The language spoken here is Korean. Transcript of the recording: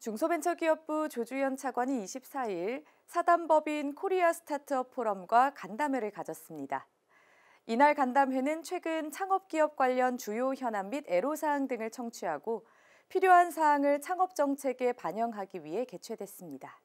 중소벤처기업부 조주현 차관이 24일 사단법인 코리아 스타트업 포럼과 간담회를 가졌습니다. 이날 간담회는 최근 창업기업 관련 주요 현안 및 애로사항 등을 청취하고 필요한 사항을 창업정책에 반영하기 위해 개최됐습니다.